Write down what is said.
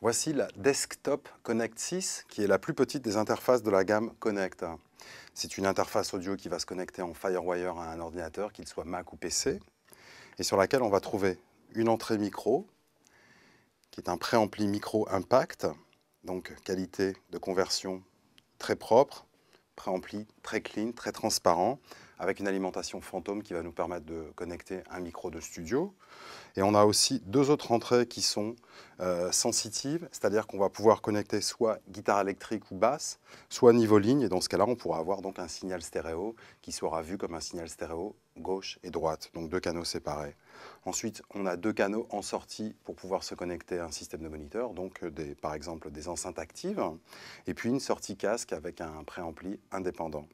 Voici la Desktop Connect 6, qui est la plus petite des interfaces de la gamme Connect. C'est une interface audio qui va se connecter en FireWire à un ordinateur, qu'il soit Mac ou PC, et sur laquelle on va trouver une entrée micro, qui est un préampli micro impact, donc qualité de conversion très propre, préampli très clean, très transparent, avec une alimentation fantôme qui va nous permettre de connecter un micro de studio. Et on a aussi deux autres entrées qui sont euh, sensitives, c'est-à-dire qu'on va pouvoir connecter soit guitare électrique ou basse, soit niveau ligne, et dans ce cas-là, on pourra avoir donc un signal stéréo qui sera vu comme un signal stéréo gauche et droite, donc deux canaux séparés. Ensuite, on a deux canaux en sortie pour pouvoir se connecter à un système de moniteur, donc par exemple des enceintes actives, et puis une sortie casque avec un préampli indépendant.